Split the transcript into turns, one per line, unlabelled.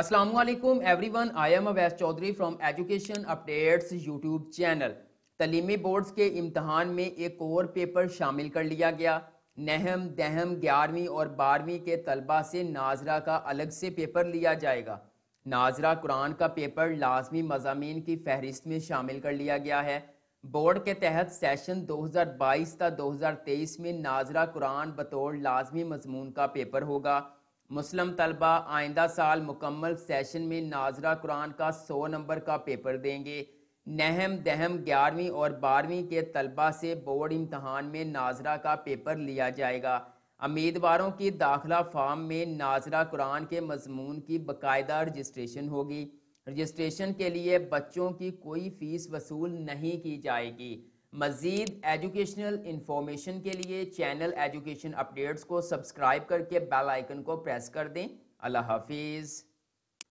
Aslam everyone I am Awais Chaudhary from education updates YouTube channel तलीमी boards के इम्तहान में एक और पेपर शामिल कर लिया गया नहम दहम ग्यारहवीं और बारहवीं के तलबा से नाजरा का अलग से पेपर लिया जाएगा नाजरा कुरान का पेपर लाजमी मजामी की फहरिस्त में शामिल कर लिया गया है बोर्ड के तहत सेशन 2022 हज़ार बाईस 2023 में नाजरा कुरान बतौर लाजमी मजमून का पेपर होगा मुस्लिम तलबा आइंदा साल मुकम्मल सेशन में नाजरा कुरान का सौ नंबर का पेपर देंगे नहम दहम ग्यारहवीं और बारहवीं के तलबा से बोर्ड इम्तहान में नाजरा का पेपर लिया जाएगा उम्मीदवारों की दाखिला फार्म में नाजरा कुरान के मजमून की बाकायदा रजिस्ट्रेशन होगी रजिस्ट्रेशन के लिए बच्चों की कोई फ़ीस वसूल नहीं की जाएगी मज़ीद एजुकेशनल इन्फॉर्मेशन के लिए चैनल एजुकेशन अपडेट्स को सब्सक्राइब करके बेल आइकन को प्रेस कर दें अल्लाह हाफिज़